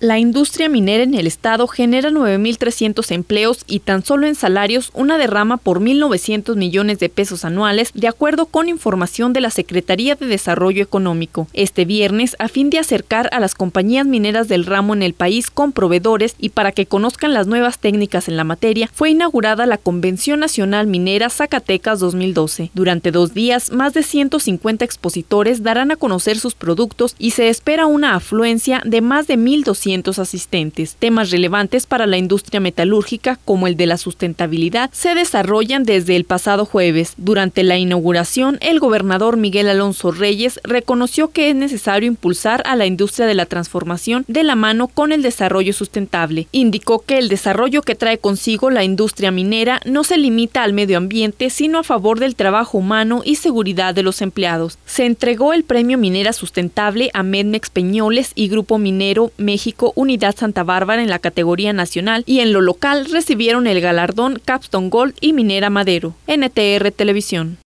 La industria minera en el estado genera 9.300 empleos y tan solo en salarios una derrama por 1.900 millones de pesos anuales, de acuerdo con información de la Secretaría de Desarrollo Económico. Este viernes, a fin de acercar a las compañías mineras del ramo en el país con proveedores y para que conozcan las nuevas técnicas en la materia, fue inaugurada la Convención Nacional Minera Zacatecas 2012. Durante dos días, más de 150 expositores darán a conocer sus productos y se espera una afluencia de más de 1.200 asistentes. Temas relevantes para la industria metalúrgica, como el de la sustentabilidad, se desarrollan desde el pasado jueves. Durante la inauguración, el gobernador Miguel Alonso Reyes reconoció que es necesario impulsar a la industria de la transformación de la mano con el desarrollo sustentable. Indicó que el desarrollo que trae consigo la industria minera no se limita al medio ambiente, sino a favor del trabajo humano y seguridad de los empleados. Se entregó el Premio Minera Sustentable a Mednex Peñoles y Grupo Minero México Unidad Santa Bárbara en la categoría nacional y en lo local recibieron el galardón Capstone Gold y Minera Madero. NTR Televisión.